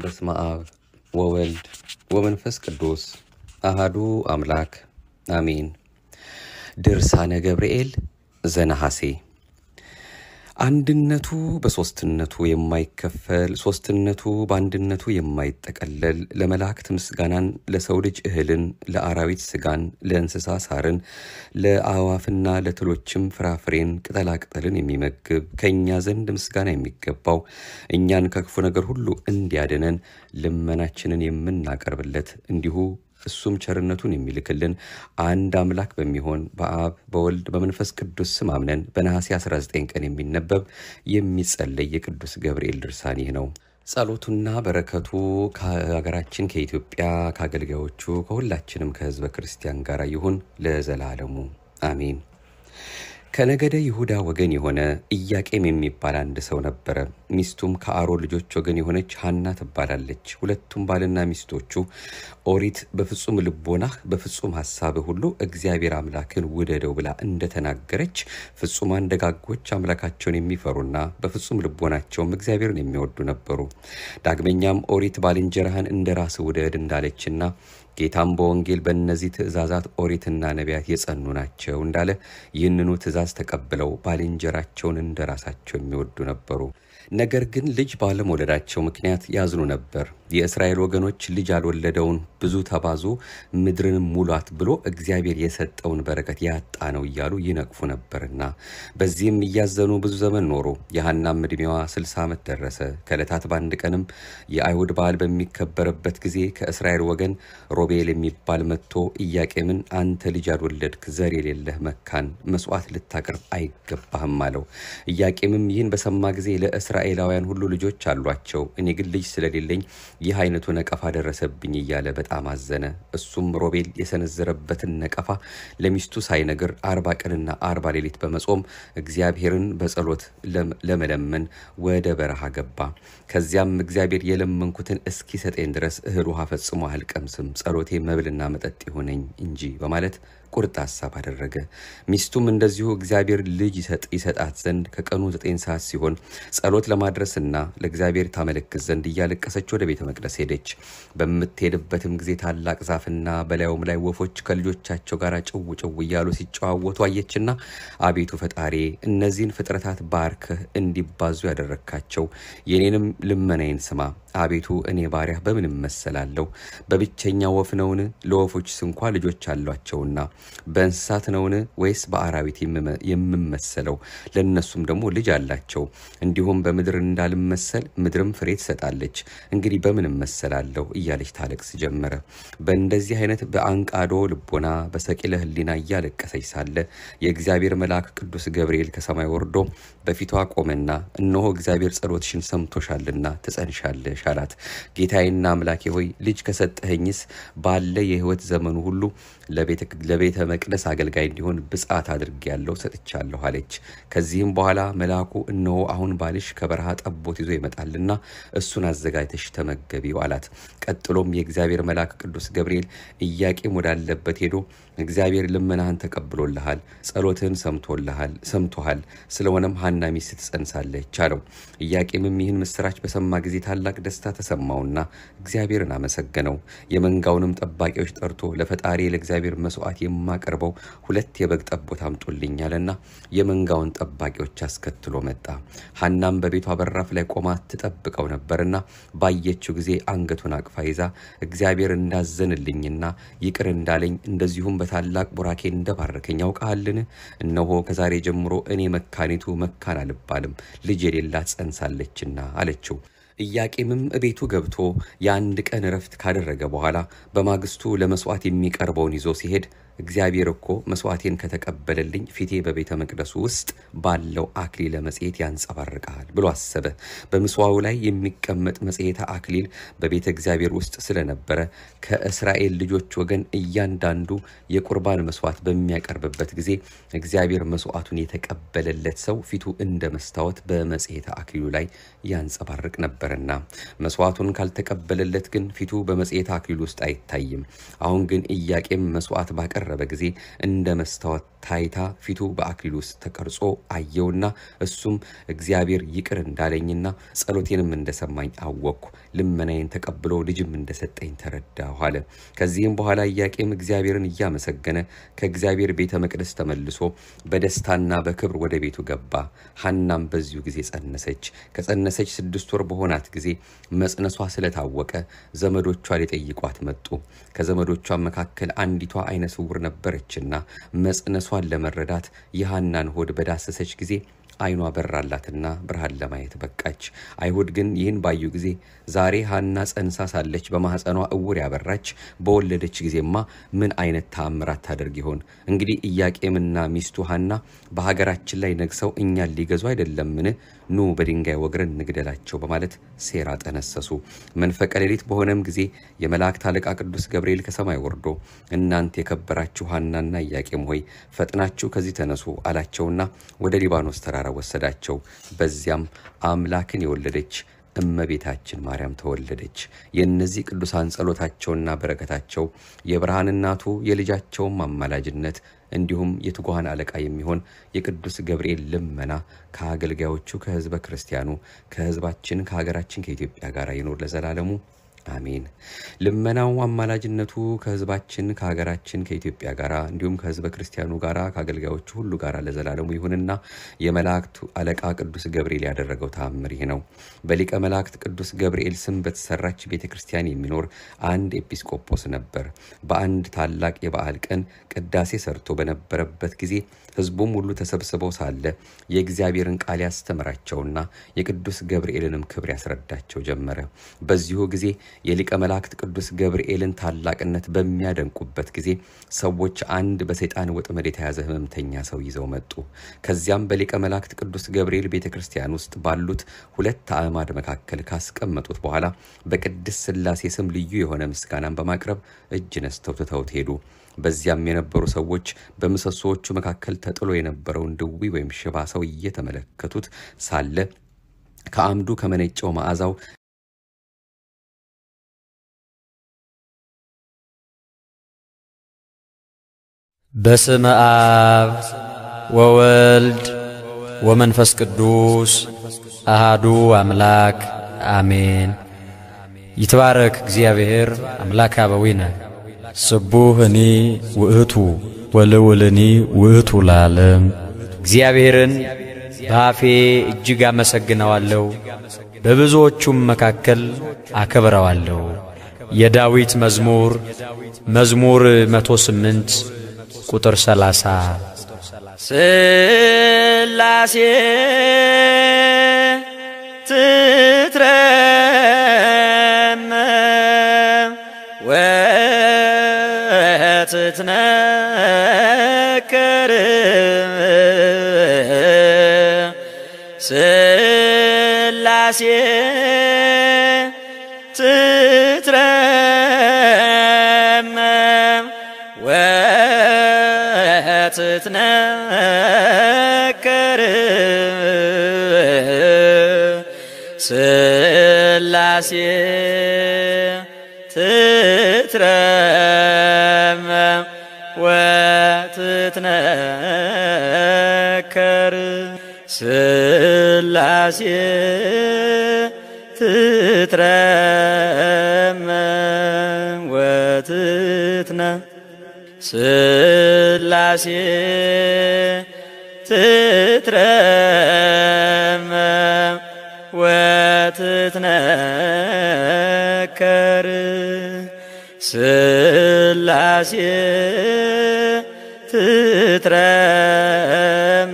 በስመ አብ ወወልድ ወመንፈስ ቅዱስ አሃዱ አምላክ አሚን ድርሳነ ገብርኤል ዘነሐሴ አንድነቱ በሶስትነቱ የማይከፈል ሶስትነቱ በአንድነቱ የማይጠቀለል ለመላእክት ምስጋናን፣ ለሰው ልጅ እህልን፣ ለአራዊት ስጋን፣ ለእንስሳ ሳርን፣ ለአዋፍና ለትሎችም ፍራፍሬን፣ ቅጠላቅጠልን የሚመግብ ከእኛ ዘንድ ምስጋና የሚገባው እኛን ከክፉ ነገር ሁሉ እንዲያድነን ልመናችንን የምናቀርብለት እንዲሁ እሱም ቸርነቱን የሚልክልን አንድ አምላክ በሚሆን በአብ በወልድ በመንፈስ ቅዱስ ስም አምነን በነሐሴ 19 ቀን የሚነበብ የሚጸለይ የቅዱስ ገብርኤል ድርሳን ይህ ነው። ጸሎቱና በረከቱ ከሀገራችን ከኢትዮጵያ ከአገልጋዮቹ ከሁላችንም ከሕዝበ ክርስቲያን ጋር ይሁን ለዘላለሙ አሜን። ከነገደ ይሁዳ ወገን የሆነ ኢያቄም የሚባል አንድ ሰው ነበረ። ሚስቱም ከአሮን ልጆች ወገን የሆነች ሐና ትባላለች። ሁለቱም ባልና ሚስቶቹ ኦሪት በፍጹም ልቦናህ በፍጹም ሐሳብህ ሁሉ እግዚአብሔር አምላክን ውደደው ብላ እንደተናገረች ፍጹማን ደጋጎች አምላካቸውን የሚፈሩና በፍጹም ልቦናቸውም እግዚአብሔርን የሚወዱ ነበሩ። ዳግመኛም ኦሪት ባልንጀራህን እንደ ራስ ውደድ እንዳለችና ጌታም በወንጌል በእነዚህ ትእዛዛት ኦሪትና ነቢያት የጸኑ ናቸው እንዳለ ይህንኑ ትእዛዝ ተቀብለው ባልንጀራቸውን እንደ ራሳቸው የሚወዱ ነበሩ። ነገር ግን ልጅ ባለመውለዳቸው ምክንያት ያዝኑ ነበር። የእስራኤል ወገኖች ልጅ ያልወለደውን ብዙ ተባዙ ምድርንም ሙሏት ብሎ እግዚአብሔር የሰጠውን በረከት ያጣ ነው እያሉ ይነቅፉ ነበርና በዚህም እያዘኑ ብዙ ዘመን ኖሩ። የሐናም ዕድሜዋ ስልሳ ዓመት ደረሰ። ከዕለታት በአንድ ቀንም የአይሁድ በዓል በሚከበርበት ጊዜ ከእስራኤል ወገን ሮቤል የሚባል መጥቶ ኢያቄምን አንተ ልጅ ያልወለድክ ዘር የሌለህ መካን መስዋዕት ልታቀርብ አይገባህም አለው። ኢያቄምም ይህን በሰማ ጊዜ ለእስራኤላውያን ሁሉ ልጆች አሏቸው፣ እኔ ግን ልጅ ስለሌለኝ ይህ አይነቱ ነቀፋ ደረሰብኝ እያለ በጣም አዘነ። እሱም ሮቤል የሰነዘረበትን ነቀፋ ለሚስቱ ሳይነግር አርባ ቀንና አርባ ሌሊት በመጾም እግዚአብሔርን በጸሎት ለመለመን ወደ በረሃ ገባ። ከዚያም እግዚአብሔር የለመንኩትን እስኪ ድረስ እህል ውሃ ፈጽሞ አልቀምስም፣ ጸሎቴ መብልና መጠጥ ይሆነኝ እንጂ በማለት ቁርጥ ሀሳብ አደረገ። ሚስቱም እንደዚሁ እግዚአብሔር ልጅ ይሰጣት ዘንድ ከቀኑ ዘጠኝ ሰዓት ሲሆን ጸሎት ለማድረስና ለእግዚአብሔር ታመለክት ዘንድ እያለቀሰች ወደ ቤተ መቅደስ ሄደች። በምትሄድበትም ጊዜ ታላቅ ዛፍና በላዩም ላይ ወፎች ከልጆቻቸው ጋር ጭው ጭው እያሉ ሲጨዋወቱ አየችና አቤቱ ፈጣሪ እነዚህን ፍጥረታት ባርክህ እንዲባዙ ያደረግካቸው የኔንም ልመናዬን ስማ አቤቱ እኔ ባሪያህ በምን እመሰላለሁ? በብቸኛ ወፍ ነውን? ለወፎችስ እንኳ ልጆች አሏቸውና በእንስሳት ነውን? ወይስ በአራዊት የምመሰለው? ለእነሱም ደግሞ ልጅ አላቸው። እንዲሁም በምድር እንዳልመሰል ምድርም ፍሬ ትሰጣለች። እንግዲህ በምን እመሰላለሁ? እያለች ታለቅስ ጀመረ። በእንደዚህ አይነት በአንቃዶ ልቦና በሰቂለ ሕሊና እያለቀሰች ሳለ የእግዚአብሔር መልአክ ቅዱስ ገብርኤል ከሰማይ ወርዶ በፊቷ ቆመና እነሆ እግዚአብሔር ጸሎትሽን ሰምቶሻልና ትጸንሻለሽ አላት። ጌታዬና አምላኬ ሆይ ልጅ ከሰጠኸኝስ ባለ የህይወት ዘመኑ ሁሉ ለቤተ መቅደስ አገልጋይ እንዲሆን ብጻት አድርጌያለሁ ሰጥቻለሁ አለች። ከዚህም በኋላ መልአኩ እነሆ አሁን ባልሽ ከበረሃ ጠቦት ይዞ ይመጣልና እሱን አዘጋጅተሽ ተመገቢው አላት። ቀጥሎም የእግዚአብሔር መልአክ ቅዱስ ገብርኤል እያቄም ወዳለበት ሄዶ እግዚአብሔር ልመናህን ተቀብሎልሃል፣ ጸሎትህን ሰምቶልሃል ሰምቶሃል። ስለሆነም ሀና ሚስት ትጸንሳለች አለው። እያቄምም ይህን ምስራች በሰማ ጊዜ ታላቅ ደስታ ተሰማውና እግዚአብሔርን አመሰገነው። የመንጋውንም ጠባቂዎች ጠርቶ ለፈጣሪ ለእግዚአብሔር መስዋዕት የማቀርበው ሁለት የበግ ጠቦት አምጡልኛልና የመንጋውን ጠባቂዎች አስከትሎ መጣ። ሀናም በቤቷ በራፍ ላይ ቆማ ትጠብቀው ነበርና ባየችው ጊዜ አንገቱን አቅፋ ይዛ እግዚአብሔር እንዳዘንልኝና ይቅር እንዳለኝ እንደዚሁም በታላቅ ቡራኬ እንደባረከኝ ያውቃልን? እነሆ ከዛሬ ጀምሮ እኔ መካኒቱ መካን አልባልም ልጅ የሌላት ጸንሳለችና አለችው። እያቄምም እቤቱ ገብቶ የአንድ ቀን እረፍት ካደረገ በኋላ በማግስቱ ለመስዋዕት የሚቀርበውን ይዞ ሲሄድ እግዚአብሔር እኮ መስዋዕቴን ከተቀበለልኝ ፊቴ በቤተ መቅደሱ ውስጥ ባለው አክሊለ መጽሔት ያንጸባርቃል ብሎ አሰበ። በምስዋው ላይ የሚቀመጥ መጽሔተ አክሊል በቤተ እግዚአብሔር ውስጥ ስለነበረ ከእስራኤል ልጆች ወገን እያንዳንዱ የቁርባን መስዋዕት በሚያቀርብበት ጊዜ እግዚአብሔር መስዋዕቱን የተቀበለለት ሰው ፊቱ እንደ መስታወት በመጽሔተ አክሊሉ ላይ ያንጸባርቅ ነበርና መስዋዕቱን ካልተቀበለለት ግን ፊቱ በመጽሔተ አክሊል ውስጥ አይታይም። አሁን ግን ኢያቄም መስዋዕት ባቀር በቀረበ ጊዜ እንደ መስታወት ታይታ ፊቱ በአክሊል ውስጥ ተቀርጾ አየውና እሱም እግዚአብሔር ይቅር እንዳለኝና ጸሎቴንም እንደሰማኝ አወቅኩ፣ ልመናዬን ተቀብሎ ልጅም እንደሰጠኝ ተረዳሁ አለ። ከዚህም በኋላ ኢያቄም እግዚአብሔርን እያመሰገነ ከእግዚአብሔር ቤተ መቅደስ ተመልሶ በደስታና በክብር ወደ ቤቱ ገባ። ሀናም በዚሁ ጊዜ ጸነሰች። ከጸነሰች ስድስት ወር በሆናት ጊዜ መጽነሷ ስለታወቀ ዘመዶቿ ሊጠይቋት መጡ። ከዘመዶቿ መካከል አንዲቷ አይነ ስውር ጥቁር ነበረችና መጽነሷን ለመረዳት የሐናን ሆድ በዳሰሰች ጊዜ አይኗ በራላትና ብርሃን ለማየት በቃች። አይሁድ ግን ይህን ባዩ ጊዜ ዛሬ ሐና ጸንሳ ሳለች በማኅፀኗ እውር ያበራች በወለደች ጊዜማ ምን አይነት ተአምራት ታደርግ ይሆን? እንግዲህ ኢያቄምና ሚስቱ ሐና በሀገራችን ላይ ነግሰው እኛን ሊገዙ አይደለምን? ኑ በድንጋይ ወግረን እንግደላቸው በማለት ሴራ ጠነሰሱ። መንፈቀ ሌሊት በሆነም ጊዜ የመላእክት አለቃ ቅዱስ ገብርኤል ከሰማይ ወርዶ እናንተ የከበራችሁ ሐናና ኢያቄም ሆይ ፈጥናችሁ ከዚህ ተነሱ አላቸውና ወደ ሊባኖስ ተራራ ወሰዳቸው። በዚያም አምላክን የወለደች እመቤታችን ማርያም ተወለደች። የእነዚህ ቅዱሳን ጸሎታቸውና በረከታቸው የብርሃን እናቱ የልጃቸውም አማላጅነት እንዲሁም የትጉሃን አለቃ የሚሆን የቅዱስ ገብርኤል ልመና ከአገልጋዮቹ ከህዝበ ክርስቲያኑ ከህዝባችን ከሀገራችን ከኢትዮጵያ ጋር ይኖር ለዘላለሙ አሜን። ልመናው አማላጅነቱ ከህዝባችን ከሀገራችን ከኢትዮጵያ ጋራ እንዲሁም ከህዝበ ክርስቲያኑ ጋራ ከአገልጋዮቹ ሁሉ ጋራ ለዘላለሙ ይሁንና የመላእክቱ አለቃ ቅዱስ ገብርኤል ያደረገው ተአምር ይህ ነው። በሊቀ መላእክት ቅዱስ ገብርኤል ስም በተሰራች ቤተ ክርስቲያን የሚኖር አንድ ኤጲስቆጶስ ነበር። በአንድ ታላቅ የበዓል ቀን ቅዳሴ ሰርቶ በነበረበት ጊዜ ሕዝቡም ሁሉ ተሰብስበው ሳለ የእግዚአብሔርን ቃል ያስተምራቸውና የቅዱስ ገብርኤልንም ክብር ያስረዳቸው ጀመረ። በዚሁ ጊዜ የሊቀ መላእክት ቅዱስ ገብርኤልን ታላቅነት በሚያደንቁበት ጊዜ ሰዎች አንድ በሰይጣን ወጥመድ የተያዘ ህመምተኛ ሰው ይዘው መጡ። ከዚያም በሊቀ መላእክት ቅዱስ ገብርኤል ቤተ ክርስቲያን ውስጥ ባሉት ሁለት አዕማድ መካከል ካስቀመጡት በኋላ በቅድስት ስላሴ ስም ልዩ የሆነ ምስጋናን በማቅረብ እጅ ነስተው ትተውት ሄዱ። በዚያም የነበሩ ሰዎች በምሰሶዎቹ መካከል ተጥሎ የነበረውን ድዊ ወይም ሽባ ሰው እየተመለከቱት ሳለ ከአምዱ ከመነጨው መዓዛው በስመ አብ ወወልድ ወመንፈስ ቅዱስ አሃዱ አምላክ አሜን። ይትባረክ እግዚአብሔር አምላክ አበዊነ ስቡህኔ ውእቱ ወልውል ውእቱ ለዓለም። እግዚአብሔርን በአፌ እጅግ አመሰግነዋለሁ፣ በብዙዎቹም መካከል አከብረዋለሁ። የዳዊት መዝሙር መዝሙር ስምንት ቁጥር ሰላሳ ስላሴ نتناكر ስላሴ ትትረመም ወትትነከር ስላሴ ትትረመም وتتنكر سلاسي تترمى وتتنى سلاسي تترمى وتتنكر سلاسي ስላሴ ትትረም